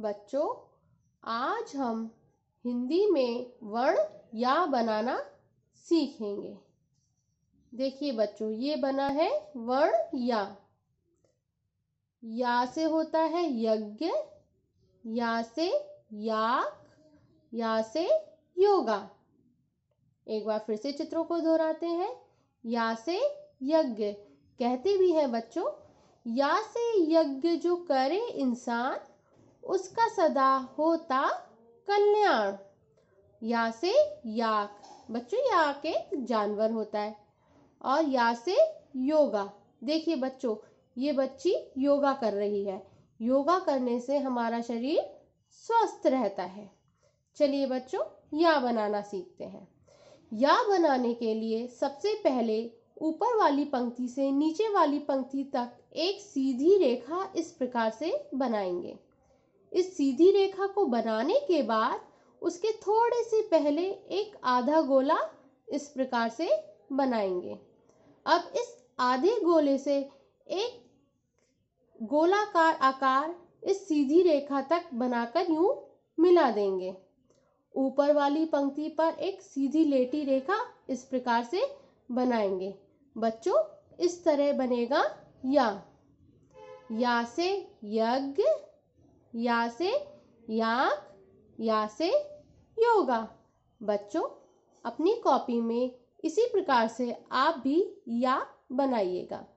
बच्चों आज हम हिंदी में वर्ण या बनाना सीखेंगे देखिए बच्चों ये बना है वर्ण या या से होता है यज्ञ या से याक या से योगा एक बार फिर से चित्रों को दोहराते हैं या से यज्ञ कहते भी हैं बच्चों या से यज्ञ जो करे इंसान उसका सदा होता कल्याण या से याक बच्चों याक एक जानवर होता है और या से योगा देखिए बच्चों ये बच्ची योगा कर रही है योगा करने से हमारा शरीर स्वस्थ रहता है चलिए बच्चों या बनाना सीखते हैं या बनाने के लिए सबसे पहले ऊपर वाली पंक्ति से नीचे वाली पंक्ति तक एक सीधी रेखा इस प्रकार से बनाएंगे इस सीधी रेखा को बनाने के बाद उसके थोड़े से पहले एक आधा गोला इस प्रकार से बनाएंगे अब इस आधे गोले से एक गोलाकार आकार इस सीधी रेखा तक बनाकर यूं मिला देंगे ऊपर वाली पंक्ति पर एक सीधी लेटी रेखा इस प्रकार से बनाएंगे बच्चों इस तरह बनेगा या या से यज्ञ या से याक या से योगा बच्चों अपनी कॉपी में इसी प्रकार से आप भी या बनाइएगा